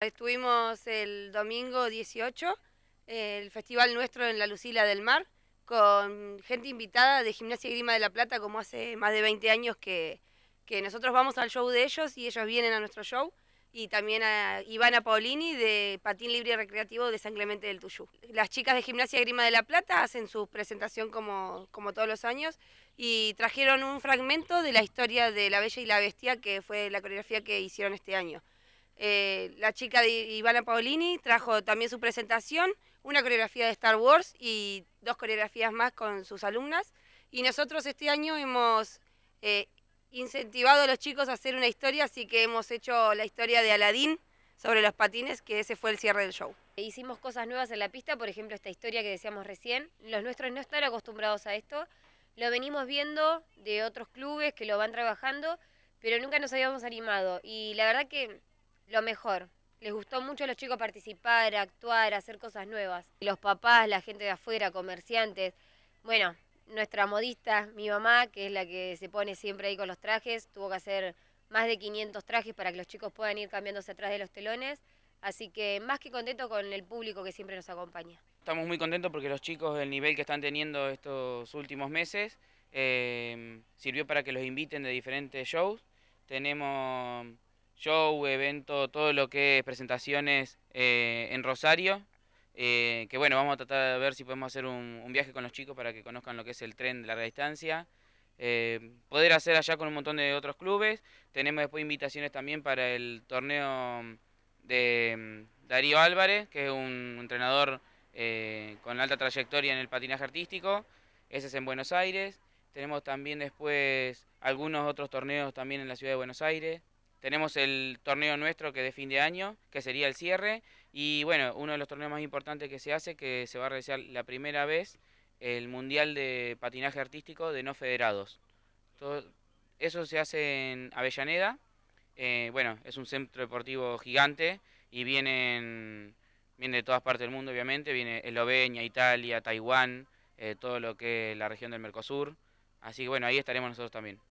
Estuvimos el domingo 18, el festival nuestro en la Lucila del Mar, con gente invitada de Gimnasia Grima de la Plata, como hace más de 20 años que, nosotros vamos al show de ellos y ellos vienen a nuestro show. Y también a Ivana Paolini de Patín Libre y Recreativo de San Clemente del Tuyú. Las chicas de Gimnasia Grima de la Plata hacen su presentación como todos los años y trajeron un fragmento de la historia de La Bella y la Bestia, que fue la coreografía que hicieron este año. Eh, la chica de Ivana Paolini trajo también su presentación, una coreografía de Star Wars y dos coreografías más con sus alumnas. Y nosotros este año hemos eh, incentivado a los chicos a hacer una historia, así que hemos hecho la historia de Aladín sobre los patines, que ese fue el cierre del show. Hicimos cosas nuevas en la pista, por ejemplo, esta historia que decíamos recién. Los nuestros no están acostumbrados a esto, lo venimos viendo de otros clubes que lo van trabajando, pero nunca nos habíamos animado. Y la verdad que lo mejor. Les gustó mucho a los chicos participar, actuar, hacer cosas nuevas. Los papás, la gente de afuera, comerciantes. Bueno, nuestra modista, mi mamá, que es la que se pone siempre ahí con los trajes, tuvo que hacer más de 500 trajes para que los chicos puedan ir cambiándose atrás de los telones. Así que más que contento con el público que siempre nos acompaña. Estamos muy contentos porque los chicos, el nivel que están teniendo estos últimos meses, eh, sirvió para que los inviten de diferentes shows. Tenemos show, evento, todo lo que es presentaciones eh, en Rosario. Eh, que bueno, vamos a tratar de ver si podemos hacer un, viaje con los chicos para que conozcan lo que es el tren de larga distancia. Eh, poder hacer allá con un montón de otros clubes. Tenemos después invitaciones también para el torneo de mm, Darío Álvarez, que es un entrenador con alta trayectoria en el patinaje artístico. Ese es en Buenos Aires. Tenemos también después algunos otros torneos también en la ciudad de Buenos Aires. Tenemos el torneo nuestro que es de fin de año, que sería el cierre, y bueno, uno de los torneos más importantes que se hace, que se va a realizar la primera vez, el Mundial de Patinaje Artístico de No Federados. Todo, eso se hace en Avellaneda, eh, bueno, es un centro deportivo gigante y vienen, vienen de todas partes del mundo, obviamente, viene Eslovenia, Italia, Taiwán, eh, todo lo que es la región del Mercosur. Así que bueno, ahí estaremos nosotros también.